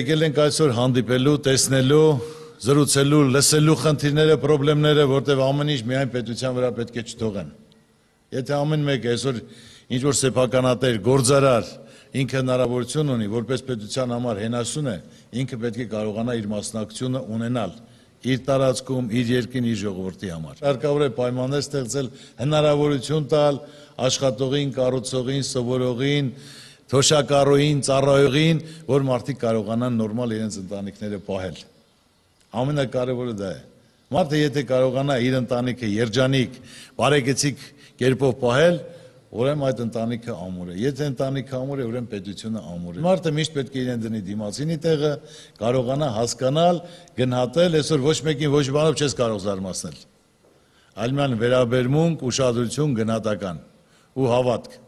Եկել ենք այսօր հանդիպելու, տեսնելու, զրուցելու, լսելու խնդիրները, պրոբլեմները, որտեղ ամեն ինչ միայն պետության վրա պետք է չթողեն։ Եթե ամեն մեկը այսօր ինչ որ սեփականատեր, գործարար ինքը հնարավորություն ունի, որպես պետության համար հենասուն է, ինքը պետք է կարողանա իր մասնակցությունը ունենալ իր տարածքում, իր երկին, իր ժողովրդի համար։ Հարկավոր է պայմաններ ստեղծել, հնարավորություն տալ աշխատողին, կառուցողին, սովորողին, թոշակառուին, ծառայողին, որ մարդիկ կարողանան նորմալ իրենց ընտանիքները պահել։ Ամենակարևորը դա է։ Մարդը եթե կարողանա իր ընտանիքը երջանիկ, բարեկեցիկ կերպով պահել, ուրեմն այդ ընտանիքը ամուր է։ Եթե ընտանիքը ամուր է, ուրեմն պետությունը ամուր է։ Մարդը միշտ պետք է իրեն դնի դիմացինի տեղը, կարողանա հասկանալ, գնահատել, այսօր ոչ մեկին ոչ բանով չես կարող զարմացնել։ Այլ միայն վերաբերմունք, ուշադրություն, գնահատական ու հավատք։